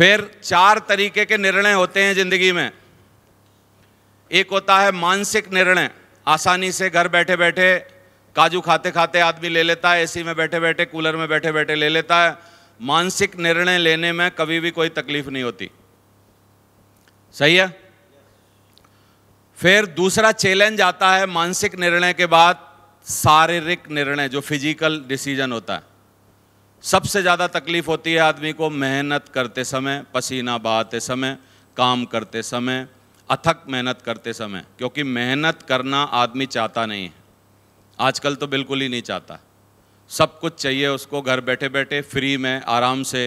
फिर चार तरीके के निर्णय होते हैं जिंदगी में एक होता है मानसिक निर्णय आसानी से घर बैठे बैठे काजू खाते खाते आदमी ले लेता है एसी में बैठे बैठे कूलर में बैठे बैठे ले लेता है मानसिक निर्णय लेने में कभी भी कोई तकलीफ नहीं होती सही है फिर दूसरा चैलेंज आता है मानसिक निर्णय के बाद शारीरिक निर्णय जो फिजिकल डिसीजन होता है सबसे ज़्यादा तकलीफ होती है आदमी को मेहनत करते समय पसीना बहाते समय काम करते समय अथक मेहनत करते समय क्योंकि मेहनत करना आदमी चाहता नहीं है आजकल तो बिल्कुल ही नहीं चाहता सब कुछ चाहिए उसको घर बैठे बैठे फ्री में आराम से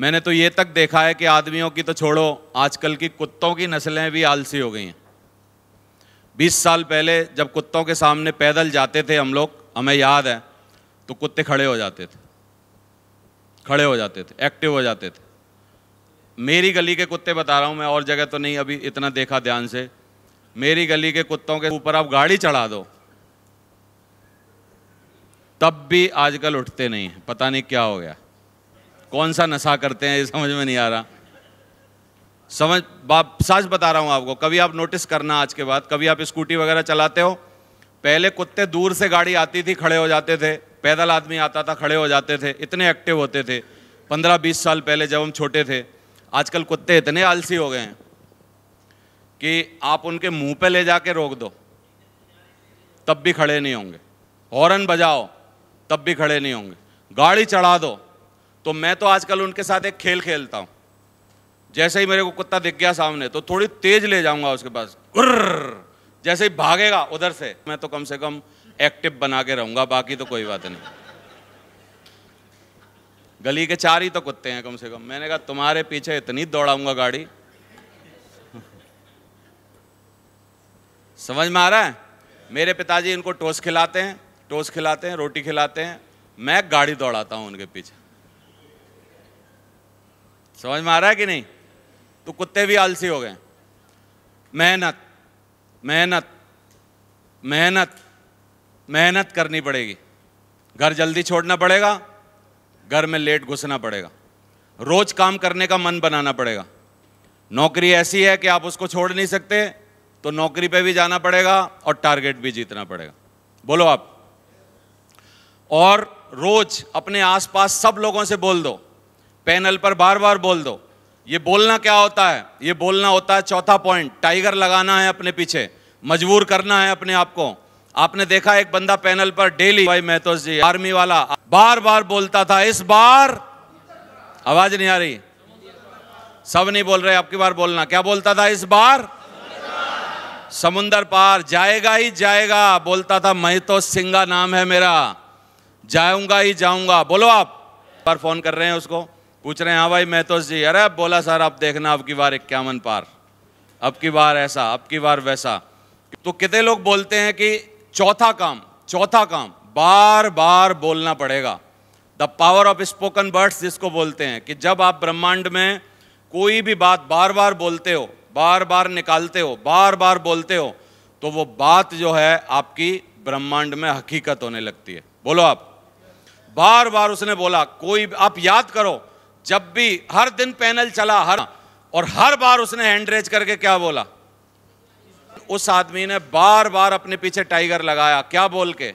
मैंने तो ये तक देखा है कि आदमियों की तो छोड़ो आजकल की कुत्तों की नस्लें भी आलसी हो गई हैं बीस साल पहले जब कुत्तों के सामने पैदल जाते थे हम लोग हमें याद है तो कुत्ते खड़े हो जाते थे खड़े हो जाते थे एक्टिव हो जाते थे मेरी गली के कुत्ते बता रहा हूँ मैं और जगह तो नहीं अभी इतना देखा ध्यान से मेरी गली के कुत्तों के ऊपर आप गाड़ी चढ़ा दो तब भी आजकल उठते नहीं हैं पता नहीं क्या हो गया कौन सा नशा करते हैं ये समझ में नहीं आ रहा समझ बाप सच बता रहा हूँ आपको कभी आप नोटिस करना आज के बाद कभी आप स्कूटी वगैरह चलाते हो पहले कुत्ते दूर से गाड़ी आती थी खड़े हो जाते थे पैदल आदमी आता था खड़े हो जाते थे इतने एक्टिव होते थे पंद्रह बीस साल पहले जब हम छोटे थे आजकल कुत्ते इतने आलसी हो गए हैं कि आप उनके मुंह पे ले जाके रोक दो तब भी खड़े नहीं होंगे हॉर्न बजाओ तब भी खड़े नहीं होंगे गाड़ी चढ़ा दो तो मैं तो आजकल उनके साथ एक खेल खेलता हूँ जैसे ही मेरे को कुत्ता दिख गया सामने तो थोड़ी तेज ले जाऊंगा उसके पास जैसे ही भागेगा उधर से मैं तो कम से कम एक्टिव बना के रहूंगा बाकी तो कोई बात नहीं गली के चार ही तो कुत्ते हैं कम से कम मैंने कहा तुम्हारे पीछे इतनी दौड़ाऊंगा गाड़ी समझ में आ रहा है मेरे पिताजी इनको टोस्ट खिलाते हैं टोस्ट खिलाते हैं रोटी खिलाते हैं मैं गाड़ी दौड़ाता हूं उनके पीछे समझ में आ रहा है कि नहीं तो कुत्ते भी आलसी हो गए मेहनत मेहनत मेहनत मेहनत करनी पड़ेगी घर जल्दी छोड़ना पड़ेगा घर में लेट घुसना पड़ेगा रोज काम करने का मन बनाना पड़ेगा नौकरी ऐसी है कि आप उसको छोड़ नहीं सकते तो नौकरी पे भी जाना पड़ेगा और टारगेट भी जीतना पड़ेगा बोलो आप और रोज अपने आसपास सब लोगों से बोल दो पैनल पर बार बार बोल दो ये बोलना क्या होता है ये बोलना होता है चौथा पॉइंट टाइगर लगाना है अपने पीछे मजबूर करना है अपने आप को आपने देखा एक बंदा पैनल पर डेली भाई महतोस जी आर्मी वाला बार बार बोलता था इस बार आवाज नहीं आ रही सब नहीं बोल रहे आपकी बार बोलना क्या बोलता था इस बार समुंदर पार जाएगा ही जाएगा बोलता था महतोस सिंगा नाम है मेरा जाऊंगा ही जाऊंगा बोलो आप पर फोन कर रहे हैं उसको पूछ रहे हैं हाँ भाई महतोस जी अरे बोला सर आप देखना आपकी बार इक्यावन पार अब की बार ऐसा अब की बार वैसा तो कितने लोग बोलते हैं कि चौथा काम चौथा काम बार बार बोलना पड़ेगा the power of spoken words जिसको बोलते हैं कि जब आप ब्रह्मांड में कोई भी बात बार बार बोलते हो बार बार निकालते हो बार बार बोलते हो तो वो बात जो है आपकी ब्रह्मांड में हकीकत होने लगती है बोलो आप बार बार उसने बोला कोई आप याद करो जब भी हर दिन पैनल चला हर और हर बार उसने हैंड रेज करके क्या बोला उस आदमी ने बार बार अपने पीछे टाइगर लगाया क्या बोल के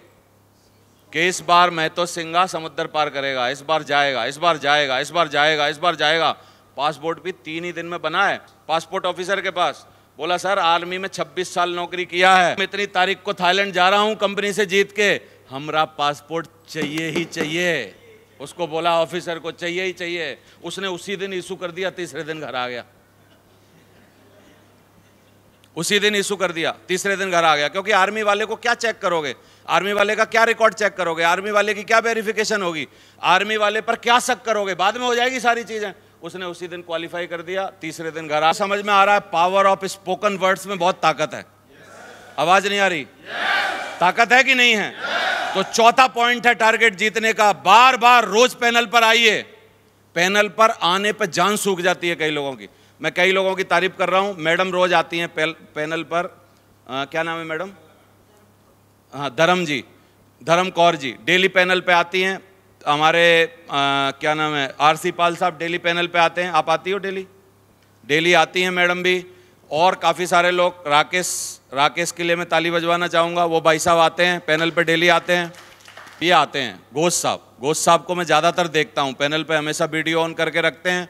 कि इस बार मैं तो सिंगा समुद्र पार करेगा इस बार जाएगा इस बार जाएगा इस बार जाएगा इस बार जाएगा पासपोर्ट भी तीन ही दिन में बना है पासपोर्ट ऑफिसर के पास बोला सर आर्मी में 26 साल नौकरी किया है मैं इतनी तारीख को थाईलैंड जा रहा हूँ कंपनी से जीत के हमारा पासपोर्ट चाहिए ही चाहिए उसको बोला ऑफिसर को चाहिए ही चाहिए उसने उसी दिन इशू कर दिया तीसरे दिन घर आ गया उसी दिन इशू कर दिया तीसरे दिन घर आ गया क्योंकि आर्मी वाले को क्या चेक करोगे आर्मी वाले का क्या रिकॉर्ड चेक करोगे आर्मी वाले की क्या वेरिफिकेशन होगी आर्मी वाले पर क्या शक करोगे बाद में हो जाएगी सारी चीज़ें उसने उसी दिन क्वालिफाई कर दिया तीसरे दिन घर आ समझ में आ रहा है पावर ऑफ स्पोकन वर्ड्स में बहुत ताकत है yes. आवाज नहीं आ रही yes. ताकत है कि नहीं है yes. तो चौथा पॉइंट है टारगेट जीतने का बार बार रोज पैनल पर आइए पैनल पर आने पर जान सूख जाती है कई लोगों की मैं कई लोगों की तारीफ कर रहा हूँ मैडम रोज आती हैं पैनल पर आ, क्या नाम है मैडम हाँ धर्म जी धर्म कौर जी डेली पैनल पे आती हैं हमारे क्या नाम है आरसी पाल साहब डेली पैनल पे आते हैं आप आती हो डेली डेली आती हैं मैडम भी और काफ़ी सारे लोग राकेश राकेश के लिए मैं ताली बजवाना चाहूँगा वो भाई साहब आते हैं पैनल पर डेली आते हैं ये आते हैं घोष साहब घोष साहब को मैं ज़्यादातर देखता हूँ पैनल पर हमेशा वीडियो ऑन करके रखते हैं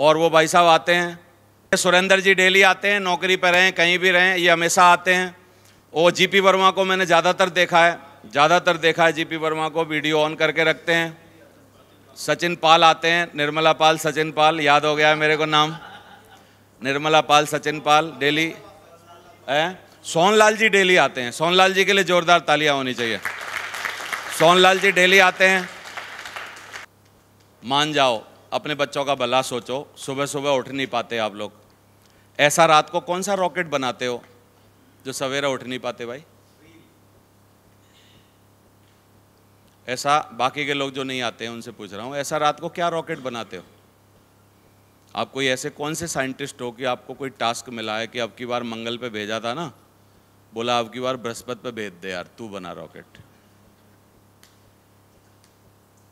और वो भाई साहब आते हैं सुरेंद्र जी डेली आते हैं नौकरी पर रहें कहीं भी रहें ये हमेशा आते हैं वो जीपी वर्मा को मैंने ज़्यादातर देखा है ज़्यादातर देखा है जीपी वर्मा को वीडियो ऑन करके रखते हैं सचिन पाल आते हैं निर्मला पाल सचिन पाल याद हो गया है मेरे को नाम निर्मला पाल सचिन पाल डेली है सोनलाल जी डेली आते हैं सोनलाल जी के लिए ज़ोरदार तालियां होनी चाहिए सोनलाल जी डेली आते हैं मान जाओ अपने बच्चों का भला सोचो सुबह सुबह उठ नहीं पाते आप लोग ऐसा रात को कौन सा रॉकेट बनाते हो जो सवेरा उठ नहीं पाते भाई ऐसा बाकी के लोग जो नहीं आते हैं उनसे पूछ रहा हूँ ऐसा रात को क्या रॉकेट बनाते हो आप कोई ऐसे कौन से साइंटिस्ट हो कि आपको कोई टास्क मिला है कि अब की बार मंगल पे भेजा था ना बोला अब की बार बृहस्पति पे भेज दे यार तू बना रॉकेट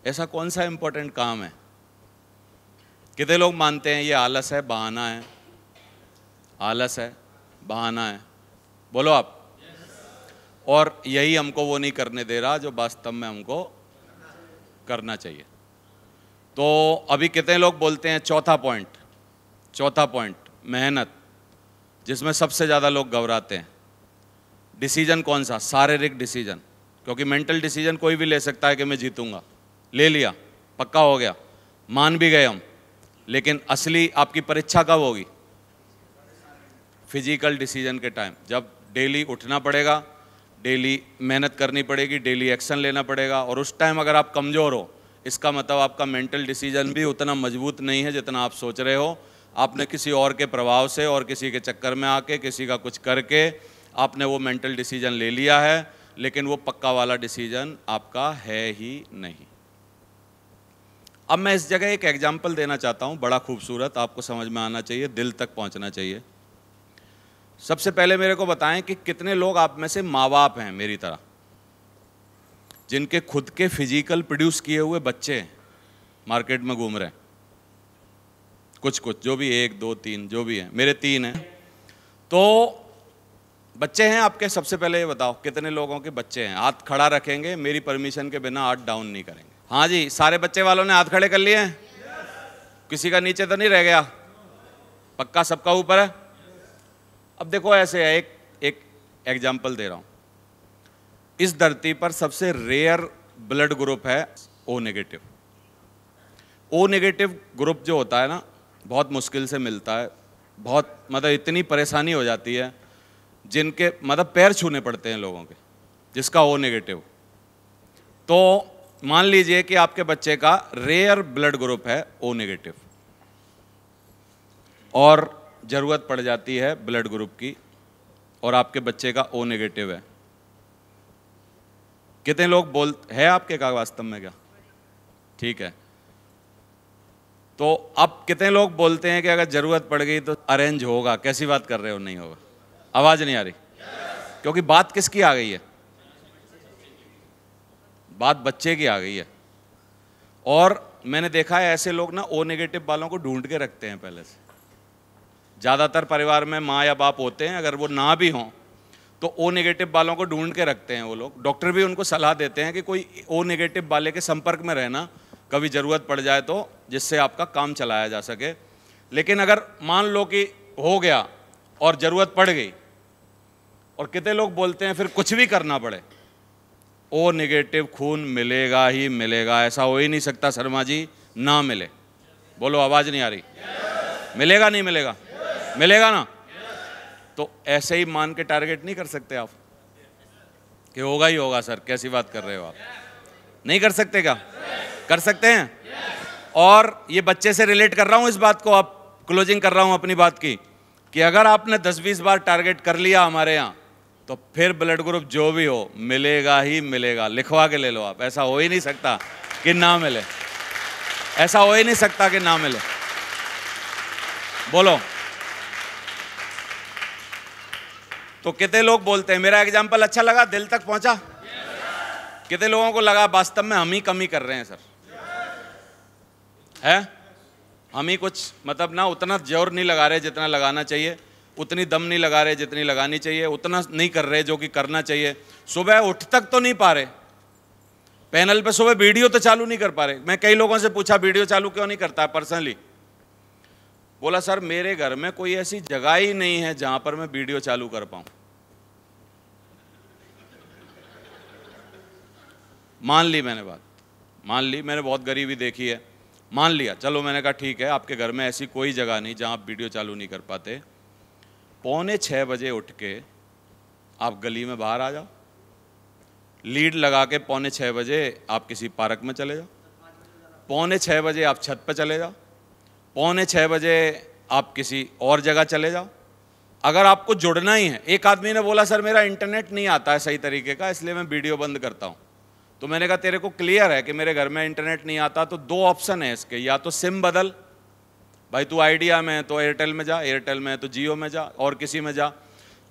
ऐसा कौन सा इम्पोर्टेंट काम है कितने लोग मानते हैं ये आलस है बहाना है आलस है बहाना है बोलो आप और यही हमको वो नहीं करने दे रहा जो वास्तव में हमको करना चाहिए तो अभी कितने लोग बोलते हैं चौथा पॉइंट चौथा पॉइंट मेहनत जिसमें सबसे ज़्यादा लोग घबराते हैं डिसीजन कौन सा शारीरिक डिसीजन क्योंकि मेंटल डिसीजन कोई भी ले सकता है कि मैं जीतूंगा ले लिया पक्का हो गया मान भी गए हम लेकिन असली आपकी परीक्षा कब होगी फिजिकल डिसीजन के टाइम जब डेली उठना पड़ेगा डेली मेहनत करनी पड़ेगी डेली एक्शन लेना पड़ेगा और उस टाइम अगर आप कमज़ोर हो इसका मतलब आपका मेंटल डिसीजन भी उतना मजबूत नहीं है जितना आप सोच रहे हो आपने किसी और के प्रभाव से और किसी के चक्कर में आके किसी का कुछ करके आपने वो मेंटल डिसीजन ले लिया है लेकिन वो पक्का वाला डिसीजन आपका है ही नहीं अब मैं इस जगह एक एग्जाम्पल देना चाहता हूँ बड़ा खूबसूरत आपको समझ में आना चाहिए दिल तक पहुँचना चाहिए सबसे पहले मेरे को बताएं कि कितने लोग आप में से माँ बाप हैं मेरी तरह जिनके खुद के फिजिकल प्रोड्यूस किए हुए बच्चे हैं मार्केट में घूम रहे हैं कुछ कुछ जो भी एक दो तीन जो भी हैं मेरे तीन हैं तो बच्चे हैं आपके सबसे पहले ये बताओ कितने लोगों के बच्चे हैं हाथ खड़ा रखेंगे मेरी परमिशन के बिना हाथ डाउन नहीं करेंगे हाँ जी सारे बच्चे वालों ने हाथ खड़े कर लिए हैं किसी का नीचे तो नहीं रह गया पक्का सबका ऊपर है अब देखो ऐसे है एक एक एग्जाम्पल दे रहा हूँ इस धरती पर सबसे रेयर ब्लड ग्रुप है O negative O negative group जो होता है ना बहुत मुश्किल से मिलता है बहुत मतलब इतनी परेशानी हो जाती है जिनके मतलब पैर छूने पड़ते हैं लोगों के जिसका ओ नेगेटिव तो मान लीजिए कि आपके बच्चे का रेयर ब्लड ग्रुप है ओ नेगेटिव और ज़रूरत पड़ जाती है ब्लड ग्रुप की और आपके बच्चे का ओ नेगेटिव है कितने लोग बोल है आपके का वास्तव में क्या ठीक है तो अब कितने लोग बोलते हैं कि अगर ज़रूरत पड़ गई तो अरेंज होगा कैसी बात कर रहे हो नहीं होगा आवाज़ नहीं आ रही yes. क्योंकि बात किसकी आ गई है बात बच्चे की आ गई है और मैंने देखा है ऐसे लोग ना ओ नेगेटिव वालों को ढूंढ के रखते हैं पहले से ज़्यादातर परिवार में माँ या बाप होते हैं अगर वो ना भी हों तो ओ नेगेटिव वालों को ढूंढ के रखते हैं वो लोग डॉक्टर भी उनको सलाह देते हैं कि कोई ओ नेगेटिव वाले के संपर्क में रहना कभी ज़रूरत पड़ जाए तो जिससे आपका काम चलाया जा सके लेकिन अगर मान लो कि हो गया और ज़रूरत पड़ गई और कितने लोग बोलते हैं फिर कुछ भी करना पड़े ओ निगेटिव खून मिलेगा ही मिलेगा ऐसा हो ही नहीं सकता शर्मा जी ना मिले बोलो आवाज़ नहीं आ रही yes. मिलेगा नहीं मिलेगा yes. मिलेगा ना yes. तो ऐसे ही मान के टारगेट नहीं कर सकते आप कि होगा ही होगा सर कैसी बात कर रहे हो आप नहीं कर सकते क्या कर सकते हैं और ये बच्चे से रिलेट कर रहा हूं इस बात को आप क्लोजिंग कर रहा हूँ अपनी बात की कि अगर आपने दस बीस बार टारगेट कर लिया हमारे यहाँ तो फिर ब्लड ग्रुप जो भी हो मिलेगा ही मिलेगा लिखवा के ले लो आप ऐसा हो ही नहीं सकता कि ना मिले ऐसा हो ही नहीं सकता कि ना मिले बोलो तो कितने लोग बोलते हैं मेरा एग्जाम्पल अच्छा लगा दिल तक पहुंचा yes. कितने लोगों को लगा वास्तव में हम ही कमी कर रहे हैं सर yes. है हम ही कुछ मतलब ना उतना जोर नहीं लगा रहे जितना लगाना चाहिए उतनी दम नहीं लगा रहे जितनी लगानी चाहिए उतना नहीं कर रहे जो कि करना चाहिए सुबह उठ तक तो नहीं पा रहे पैनल पे सुबह वीडियो तो चालू नहीं कर पा रहे मैं कई लोगों से पूछा वीडियो चालू क्यों नहीं करता पर्सनली बोला सर मेरे घर में कोई ऐसी जगह ही नहीं है जहां पर मैं वीडियो चालू कर पाऊं मान ली मैंने बात मान ली मैंने बहुत गरीबी देखी है मान लिया चलो मैंने कहा ठीक है आपके घर में ऐसी कोई जगह नहीं जहां आप वीडियो चालू नहीं कर पाते पौने छः बजे उठ के आप गली में बाहर आ जाओ लीड लगा के पौने छः बजे आप किसी पार्क में चले जाओ पौने छः बजे आप छत पर चले जाओ पौने छः बजे आप किसी और जगह चले जाओ अगर आपको जुड़ना ही है एक आदमी ने बोला सर मेरा इंटरनेट नहीं आता है सही तरीके का इसलिए मैं वीडियो बंद करता हूँ तो मैंने कहा तेरे को क्लियर है कि मेरे घर में इंटरनेट नहीं आता तो दो ऑप्शन है इसके या तो सिम बदल भाई तू आइडिया में तो एयरटेल में जा एयरटेल में तो जियो में जा और किसी में जा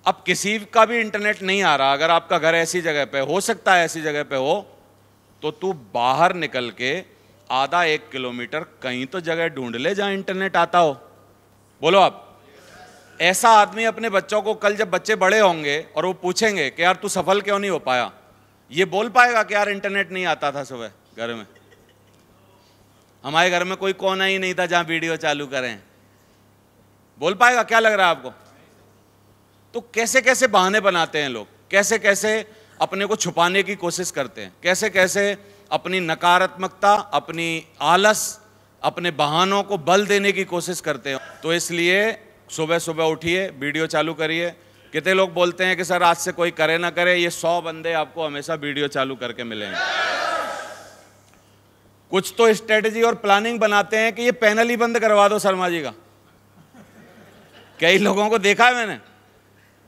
अब किसी का भी इंटरनेट नहीं आ रहा अगर आपका घर ऐसी जगह पे हो सकता है ऐसी जगह पे हो तो तू बाहर निकल के आधा एक किलोमीटर कहीं तो जगह ढूंढ ले जहाँ इंटरनेट आता हो बोलो आप ऐसा आदमी अपने बच्चों को कल जब बच्चे बड़े होंगे और वो पूछेंगे कि यार तू सफल क्यों नहीं हो पाया ये बोल पाएगा कि यार इंटरनेट नहीं आता था सुबह घर में हमारे घर में कोई कोना ही नहीं था जहाँ वीडियो चालू करें बोल पाएगा क्या लग रहा है आपको तो कैसे कैसे बहाने बनाते हैं लोग कैसे कैसे अपने को छुपाने की कोशिश करते हैं कैसे कैसे अपनी नकारात्मकता अपनी आलस अपने बहानों को बल देने की कोशिश करते हैं तो इसलिए सुबह सुबह उठिए वीडियो चालू करिए कितने लोग बोलते हैं कि सर आज से कोई करे ना करे ये सौ बंदे आपको हमेशा वीडियो चालू करके मिलेंगे कुछ तो स्ट्रेटजी और प्लानिंग बनाते हैं कि ये पैनल ही बंद करवा दो शर्मा जी का कई लोगों को देखा है मैंने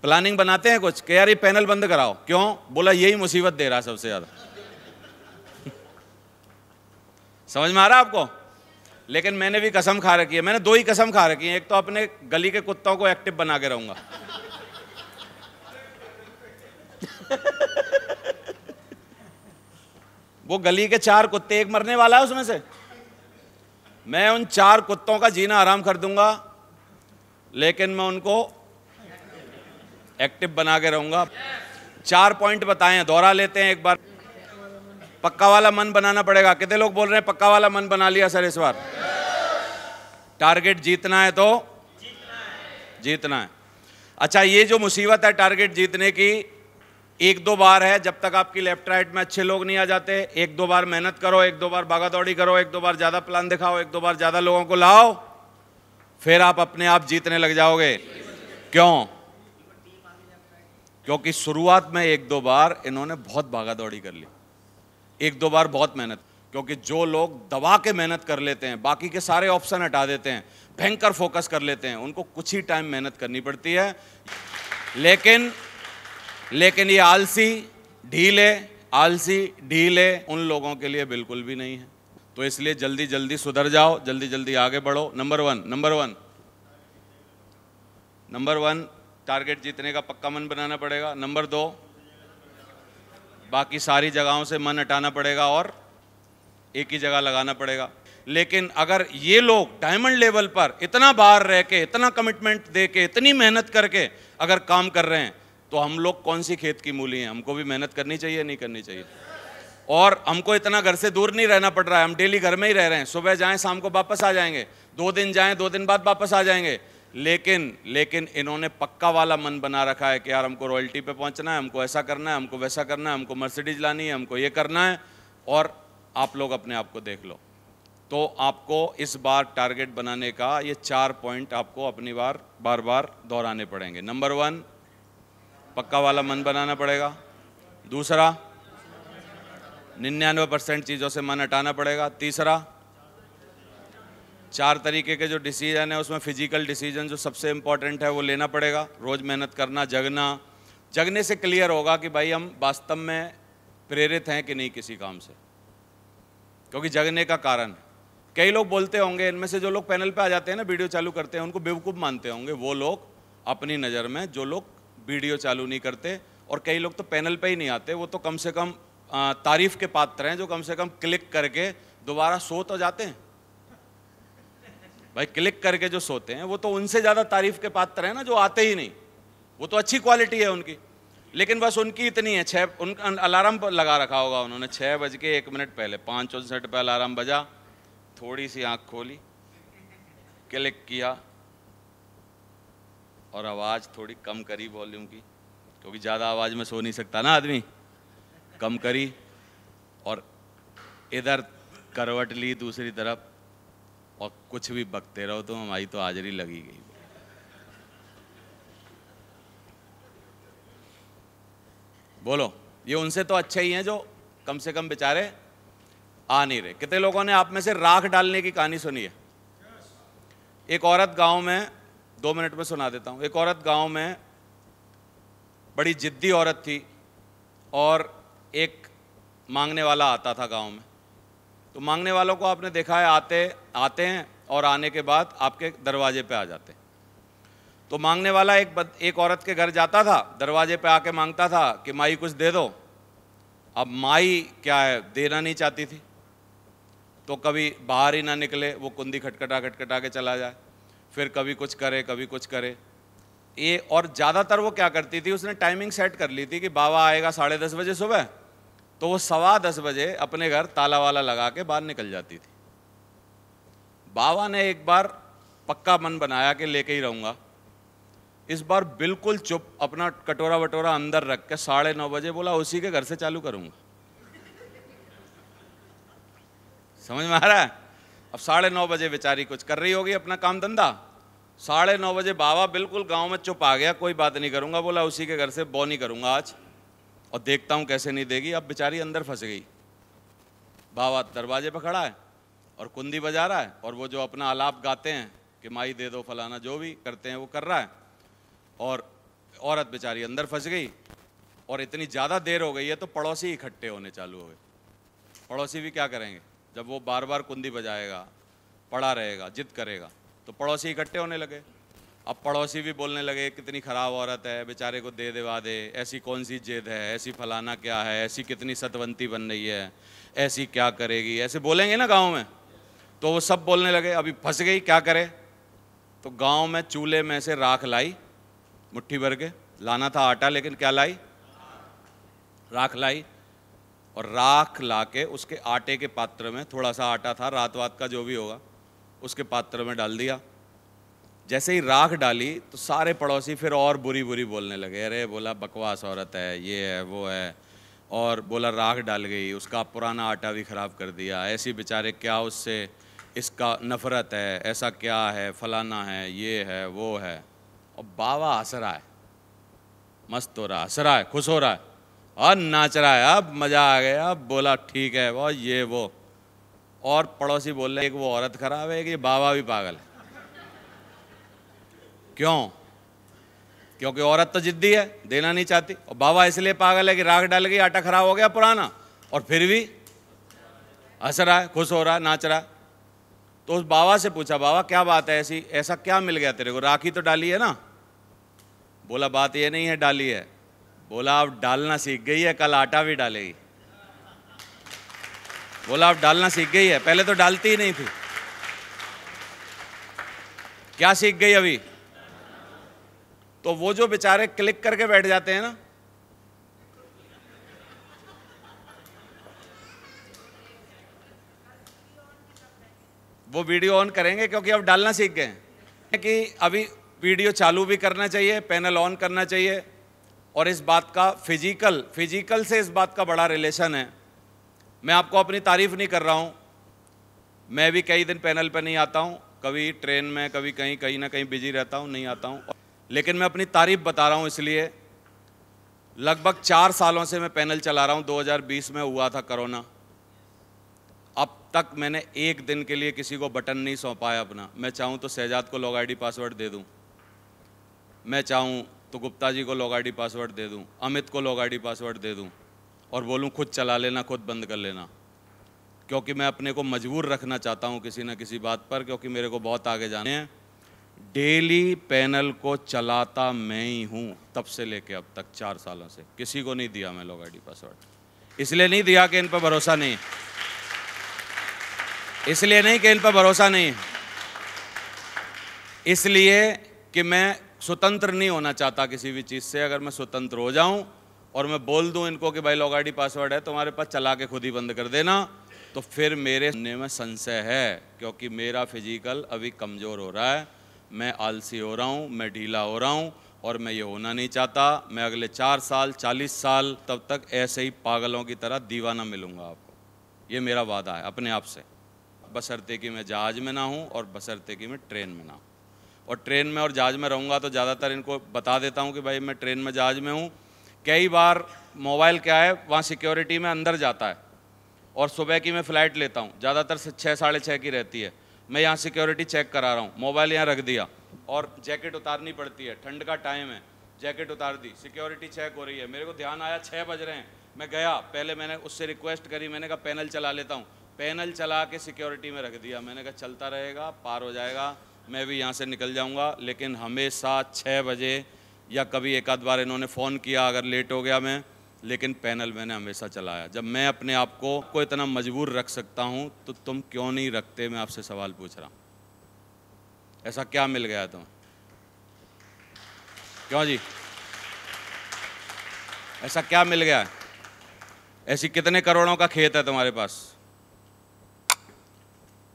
प्लानिंग बनाते हैं कुछ कि यार ये पैनल बंद कराओ क्यों बोला यही मुसीबत दे रहा है सबसे ज़्यादा समझ में आ रहा आपको लेकिन मैंने भी कसम खा रखी है मैंने दो ही कसम खा रखी है एक तो अपने गली के कुत्तों को एक्टिव बना के रहूंगा वो गली के चार कुत्ते एक मरने वाला है उसमें से मैं उन चार कुत्तों का जीना आराम कर दूंगा लेकिन मैं उनको एक्टिव बना के रहूंगा चार पॉइंट बताएं दोहरा लेते हैं एक बार पक्का वाला मन बनाना पड़ेगा कितने लोग बोल रहे हैं पक्का वाला मन बना लिया सर इस बार टारगेट जीतना है तो जीतना है अच्छा ये जो मुसीबत है टारगेट जीतने की एक दो बार है जब तक आपकी लेफ्ट राइट में अच्छे लोग नहीं आ जाते एक दो बार मेहनत करो एक दो बार भागा दौड़ी करो एक दो बार ज़्यादा प्लान दिखाओ एक दो बार ज़्यादा लोगों को लाओ फिर आप अपने आप जीतने लग जाओगे क्यों क्योंकि शुरुआत में एक दो बार इन्होंने बहुत भागा दौड़ी कर ली एक दो बार बहुत मेहनत क्योंकि जो लोग दबा के मेहनत कर लेते हैं बाकी के सारे ऑप्शन हटा देते हैं भयंकर फोकस कर लेते हैं उनको कुछ ही टाइम मेहनत करनी पड़ती है लेकिन लेकिन ये आलसी ढीले आलसी ढीले उन लोगों के लिए बिल्कुल भी नहीं है तो इसलिए जल्दी जल्दी सुधर जाओ जल्दी जल्दी आगे बढ़ो number one number one number one target जीतने का पक्का मन बनाना पड़ेगा नंबर दो बाकी सारी जगहों से मन हटाना पड़ेगा और एक ही जगह लगाना पड़ेगा लेकिन अगर ये लोग डायमंड लेवल पर इतना बाहर रह के इतना कमिटमेंट दे के इतनी मेहनत करके अगर काम कर रहे हैं तो हम लोग कौन सी खेत की मूली हैं हमको भी मेहनत करनी चाहिए नहीं करनी चाहिए और हमको इतना घर से दूर नहीं रहना पड़ रहा है हम डेली घर में ही रह रहे हैं सुबह जाएं शाम को वापस आ जाएंगे दो दिन जाएं दो दिन बाद वापस आ जाएंगे लेकिन लेकिन इन्होंने पक्का वाला मन बना रखा है कि यार हमको रॉयल्टी पे पहुंचना है हमको ऐसा करना है हमको वैसा करना है हमको मर्सिडीज लानी है हमको ये करना है और आप लोग अपने आप को देख लो तो आपको इस बार टारगेट बनाने का ये चार पॉइंट आपको अपनी बार बार बार दोहराने पड़ेंगे नंबर वन पक्का वाला मन बनाना पड़ेगा दूसरा निन्यानवे परसेंट चीज़ों से मन हटाना पड़ेगा तीसरा चार तरीके के जो डिसीजन है उसमें फिजिकल डिसीजन जो सबसे इम्पॉर्टेंट है वो लेना पड़ेगा रोज़ मेहनत करना जगना जगने से क्लियर होगा कि भाई हम वास्तव में प्रेरित हैं कि नहीं किसी काम से क्योंकि जगने का कारण कई लोग बोलते होंगे इनमें से जो लोग पैनल पे आ जाते हैं ना वीडियो चालू करते हैं उनको बेवकूफ़ मानते होंगे वो लोग अपनी नज़र में जो लोग वीडियो चालू नहीं करते और कई लोग तो पैनल पे ही नहीं आते वो तो कम से कम तारीफ के पात्र हैं जो कम से कम क्लिक करके दोबारा सो तो जाते हैं भाई क्लिक करके जो सोते हैं वो तो उनसे ज़्यादा तारीफ के पात्र हैं ना जो आते ही नहीं वो तो अच्छी क्वालिटी है उनकी लेकिन बस उनकी इतनी है छः उन अलार्म लगा रखा होगा उन्होंने छः बज के एक मिनट पहले पाँच उनसठ पर अलार्म बजा थोड़ी सी आँख खोली क्लिक किया और आवाज़ थोड़ी कम करी वॉल्यूम की क्योंकि ज़्यादा आवाज़ में सो नहीं सकता ना आदमी कम करी और इधर करवट ली दूसरी तरफ और कुछ भी बकते रहो तो हमारी तो हाजरी लगी गई बोलो ये उनसे तो अच्छे ही हैं जो कम से कम बेचारे आ नहीं रहे कितने लोगों ने आप में से राख डालने की कहानी सुनी है एक औरत गांव में दो मिनट में सुना देता हूँ एक औरत गांव में बड़ी जिद्दी औरत थी और एक मांगने वाला आता था गांव में तो मांगने वालों को आपने देखा है आते आते हैं और आने के बाद आपके दरवाजे पे आ जाते तो मांगने वाला एक बद, एक औरत के घर जाता था दरवाजे पे आके मांगता था कि माई कुछ दे दो अब माई क्या है देना नहीं चाहती थी तो कभी बाहर ही ना निकले वो कुंदी खटखटा खटखटा के चला जाए फिर कभी कुछ करे कभी कुछ करे ये और ज़्यादातर वो क्या करती थी उसने टाइमिंग सेट कर ली थी कि बाबा आएगा साढ़े दस बजे सुबह तो वो सवा दस बजे अपने घर ताला वाला लगा के बाहर निकल जाती थी बाबा ने एक बार पक्का मन बनाया कि लेके ही रहूँगा इस बार बिल्कुल चुप अपना कटोरा वटोरा अंदर रख के साढ़े नौ बजे बोला उसी के घर से चालू करूँगा समझ में आ रहा है अब साढ़े नौ बजे बेचारी कुछ कर रही होगी अपना काम धंधा साढ़े नौ बजे बाबा बिल्कुल गांव में चुप आ गया कोई बात नहीं करूँगा बोला उसी के घर से बो नहीं करूँगा आज और देखता हूँ कैसे नहीं देगी अब बेचारी अंदर फंस गई बाबा दरवाजे पर खड़ा है और कुंदी बजा रहा है और वो जो अपना आलाप गाते हैं कि माई दे दो फलाना जो भी करते हैं वो कर रहा है और औरत बेचारी अंदर फंस गई और इतनी ज़्यादा देर हो गई है तो पड़ोसी इकट्ठे होने चालू हो गए पड़ोसी भी क्या करेंगे जब वो बार बार कुंदी बजाएगा पड़ा रहेगा जिद करेगा तो पड़ोसी इकट्ठे होने लगे अब पड़ोसी भी बोलने लगे कितनी ख़राब औरत है बेचारे को दे देवा दे ऐसी कौन सी जिद है ऐसी फलाना क्या है ऐसी कितनी सतवंती बन रही है ऐसी क्या करेगी ऐसे बोलेंगे ना गांव में तो वो सब बोलने लगे अभी फंस गई क्या करे तो गांव में चूल्हे में से राख लाई मुट्ठी भर के लाना था आटा लेकिन क्या लाई राख लाई और राख ला के उसके आटे के पात्र में थोड़ा सा आटा था रात वात का जो भी होगा उसके पात्र में डाल दिया जैसे ही राख डाली तो सारे पड़ोसी फिर और बुरी बुरी बोलने लगे अरे बोला बकवास औरत है ये है वो है और बोला राख डाल गई उसका पुराना आटा भी ख़राब कर दिया ऐसी बेचारे क्या उससे इसका नफ़रत है ऐसा क्या है फलाना है ये है वो है और बाबा हंस रहा है मस्त हो रहा है हंस रहा है खुश हो रहा है और नाच रहा है अब मज़ा आ गया अब बोला ठीक है वो ये वो और पड़ोसी बोल रहे एक वो औरत खराब है कि बाबा भी पागल है क्यों क्योंकि औरत तो जिद्दी है देना नहीं चाहती और बाबा इसलिए पागल है कि राख डाल गई आटा खराब हो गया पुराना और फिर भी हंस रहा है खुश हो रहा है नाच रहा है तो उस बाबा से पूछा बाबा क्या बात है ऐसी ऐसा क्या मिल गया तेरे को राखी तो डाली है ना बोला बात ये नहीं है डाली है बोला अब डालना सीख गई है कल आटा भी डालेगी बोला अब डालना सीख गई है पहले तो डालती ही नहीं थी क्या सीख गई अभी तो वो जो बेचारे क्लिक करके बैठ जाते हैं ना वो वीडियो ऑन करेंगे क्योंकि अब डालना सीख गए हैं कि अभी वीडियो चालू भी करना चाहिए पैनल ऑन करना चाहिए और इस बात का फिजिकल फिजिकल से इस बात का बड़ा रिलेशन है मैं आपको अपनी तारीफ नहीं कर रहा हूँ मैं भी कई दिन पैनल पर नहीं आता हूँ कभी ट्रेन में कभी कहीं कहीं ना कहीं बिजी रहता हूँ नहीं आता हूँ लेकिन मैं अपनी तारीफ बता रहा हूँ इसलिए लगभग चार सालों से मैं पैनल चला रहा हूँ 2020 में हुआ था कोरोना अब तक मैंने एक दिन के लिए किसी को बटन नहीं सौंपाया अपना मैं चाहूँ तो शहजाद को लॉग आई पासवर्ड दे दूँ मैं चाहूँ तो गुप्ता जी को लॉग आई पासवर्ड दे दूँ अमित को लॉग आई पासवर्ड दे दूँ और बोलूँ खुद चला लेना खुद बंद कर लेना क्योंकि मैं अपने को मजबूर रखना चाहता हूँ किसी न किसी बात पर क्योंकि मेरे को बहुत आगे जाने हैं डेली पैनल को चलाता मैं ही हूँ तब से लेके अब तक चार सालों से किसी को नहीं दिया मैं लोग आई पासवर्ड इसलिए नहीं दिया कि इन पर भरोसा नहीं इसलिए नहीं कि इन पर भरोसा नहीं इसलिए कि मैं स्वतंत्र नहीं होना चाहता किसी भी चीज़ से अगर मैं स्वतंत्र हो जाऊं और मैं बोल दूं इनको कि भाई लॉग आईडी पासवर्ड है तुम्हारे पास चला के खुद ही बंद कर देना तो फिर मेरे में संशय है क्योंकि मेरा फिजिकल अभी कमज़ोर हो रहा है मैं आलसी हो रहा हूँ मैं ढीला हो रहा हूँ और मैं ये होना नहीं चाहता मैं अगले चार साल चालीस साल तब तक ऐसे ही पागलों की तरह दीवाना मिलूंगा आपको ये मेरा वादा है अपने आप से बसरते कि मैं जहाज़ में ना हूँ और बसरते कि मैं ट्रेन में ना हूँ और ट्रेन में और जहाज में रहूँगा तो ज़्यादातर इनको बता देता हूँ कि भाई मैं ट्रेन में जहाज में हूँ कई बार मोबाइल क्या है वहाँ सिक्योरिटी में अंदर जाता है और सुबह की मैं फ़्लाइट लेता हूँ ज़्यादातर से छः साढ़े छः की रहती है मैं यहाँ सिक्योरिटी चेक करा रहा हूँ मोबाइल यहाँ रख दिया और जैकेट उतारनी पड़ती है ठंड का टाइम है जैकेट उतार दी सिक्योरिटी चेक हो रही है मेरे को ध्यान आया छः बज रहे हैं मैं गया पहले मैंने उससे रिक्वेस्ट करी मैंने कहा पैनल चला लेता हूँ पैनल चला के सिक्योरिटी में रख दिया मैंने कहा चलता रहेगा पार हो जाएगा मैं भी यहाँ से निकल जाऊँगा लेकिन हमेशा छः बजे या कभी एक आध बार इन्होंने फ़ोन किया अगर लेट हो गया मैं लेकिन पैनल मैंने हमेशा चलाया जब मैं अपने आप को को इतना मजबूर रख सकता हूँ तो तुम क्यों नहीं रखते मैं आपसे सवाल पूछ रहा हूँ ऐसा क्या मिल गया तुम्हें क्यों जी ऐसा क्या मिल गया ऐसी कितने करोड़ों का खेत है तुम्हारे पास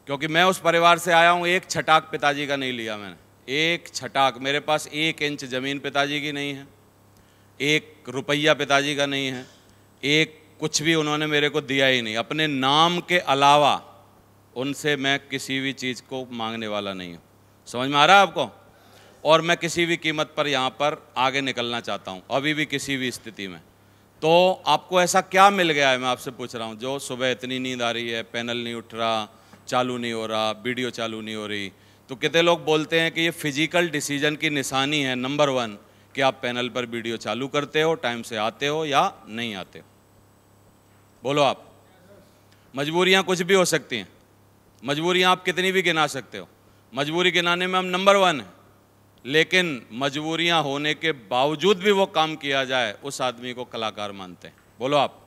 क्योंकि मैं उस परिवार से आया हूँ एक छटाक पिताजी का नहीं लिया मैंने एक छटाक मेरे पास एक इंच ज़मीन पिताजी की नहीं है एक रुपया पिताजी का नहीं है एक कुछ भी उन्होंने मेरे को दिया ही नहीं अपने नाम के अलावा उनसे मैं किसी भी चीज़ को मांगने वाला नहीं हूँ समझ में आ रहा है आपको और मैं किसी भी कीमत पर यहाँ पर आगे निकलना चाहता हूँ अभी भी किसी भी स्थिति में तो आपको ऐसा क्या मिल गया है मैं आपसे पूछ रहा हूँ जो सुबह इतनी नींद आ रही है पैनल नहीं उठ रहा चालू नहीं हो रहा वीडियो चालू नहीं हो रही तो कितने लोग बोलते हैं कि ये फिजिकल डिसीजन की निशानी है नंबर वन कि आप पैनल पर वीडियो चालू करते हो टाइम से आते हो या नहीं आते हो बोलो आप मजबूरियाँ कुछ भी हो सकती हैं मजबूरियाँ आप कितनी भी गिना सकते हो मजबूरी गिनाने में हम नंबर वन हैं लेकिन मजबूरियाँ होने के बावजूद भी वो काम किया जाए उस आदमी को कलाकार मानते हैं बोलो आप